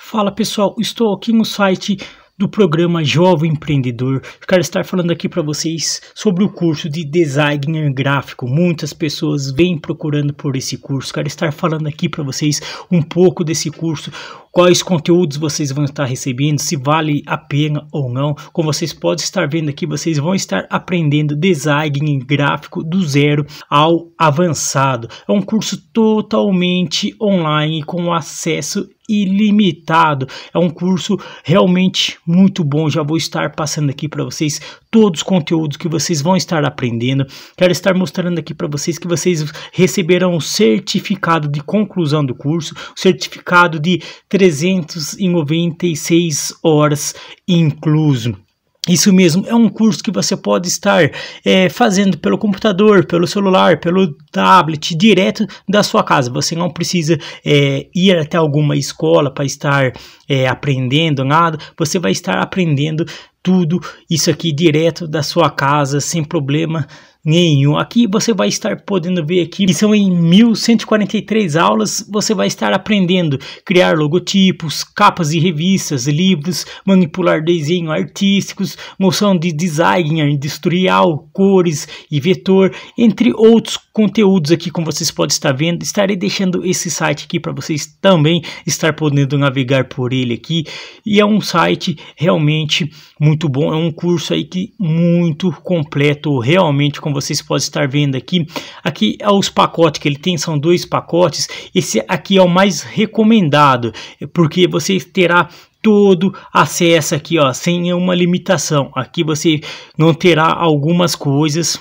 Fala pessoal, estou aqui no site do programa Jovem Empreendedor. Quero estar falando aqui para vocês sobre o curso de designer gráfico. Muitas pessoas vêm procurando por esse curso. Quero estar falando aqui para vocês um pouco desse curso, quais conteúdos vocês vão estar recebendo, se vale a pena ou não. Como vocês podem estar vendo aqui, vocês vão estar aprendendo design gráfico do zero ao avançado. É um curso totalmente online com acesso ilimitado. É um curso realmente muito bom. Já vou estar passando aqui para vocês todos os conteúdos que vocês vão estar aprendendo. Quero estar mostrando aqui para vocês que vocês receberão o certificado de conclusão do curso, certificado de 396 horas incluso. Isso mesmo, é um curso que você pode estar é, fazendo pelo computador, pelo celular, pelo tablet, direto da sua casa. Você não precisa é, ir até alguma escola para estar é, aprendendo nada. Você vai estar aprendendo tudo isso aqui direto da sua casa, sem problema nenhum. Aqui você vai estar podendo ver aqui que são em 1143 aulas você vai estar aprendendo criar logotipos, capas de revistas, livros, manipular desenhos artísticos, noção de design industrial, cores e vetor, entre outros conteúdos aqui como vocês podem estar vendo. Estarei deixando esse site aqui para vocês também estar podendo navegar por ele aqui e é um site realmente muito bom, é um curso aí que muito completo realmente como vocês podem estar vendo aqui. Aqui é os pacotes que ele tem, são dois pacotes. Esse aqui é o mais recomendado, é porque você terá todo acesso aqui, ó, sem uma limitação. Aqui você não terá algumas coisas,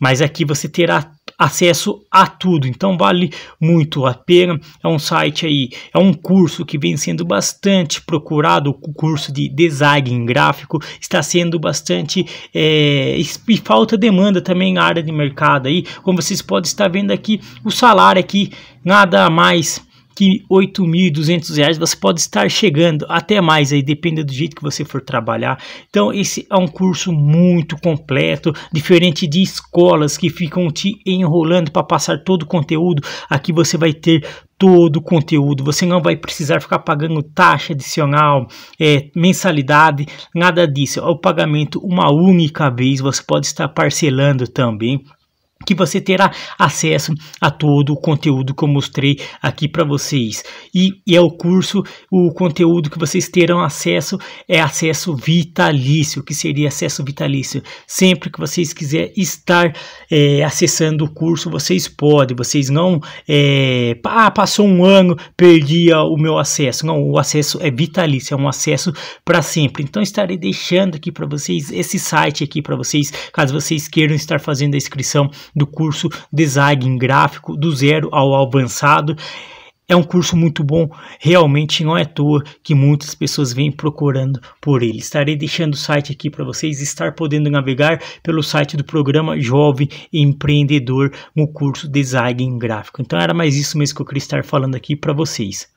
mas aqui você terá acesso a tudo. Então vale muito a pena. É um site aí, é um curso que vem sendo bastante procurado. O curso de design gráfico está sendo bastante é, e falta demanda também na área de mercado aí. Como vocês podem estar vendo aqui, o salário aqui nada mais que R$ 8.200 você pode estar chegando até mais aí, depende do jeito que você for trabalhar. Então, esse é um curso muito completo, diferente de escolas que ficam te enrolando para passar todo o conteúdo. Aqui você vai ter todo o conteúdo. Você não vai precisar ficar pagando taxa adicional, é, mensalidade, nada disso. É o pagamento uma única vez. Você pode estar parcelando também que você terá acesso a todo o conteúdo que eu mostrei aqui para vocês. E, e, é o curso, o conteúdo que vocês terão acesso é acesso vitalício, que seria acesso vitalício. Sempre que vocês quiserem estar é, acessando o curso, vocês podem. Vocês não, é, ah, passou um ano, perdi o meu acesso. Não, o acesso é vitalício, é um acesso para sempre. Então estarei deixando aqui para vocês esse site aqui para vocês, caso vocês queiram estar fazendo a inscrição do curso Design Gráfico do Zero ao Avançado. É um curso muito bom, realmente não é à toa que muitas pessoas vêm procurando por ele. Estarei deixando o site aqui para vocês estar podendo navegar pelo site do programa Jovem Empreendedor no curso Design Gráfico. Então era mais isso mesmo que eu queria estar falando aqui para vocês.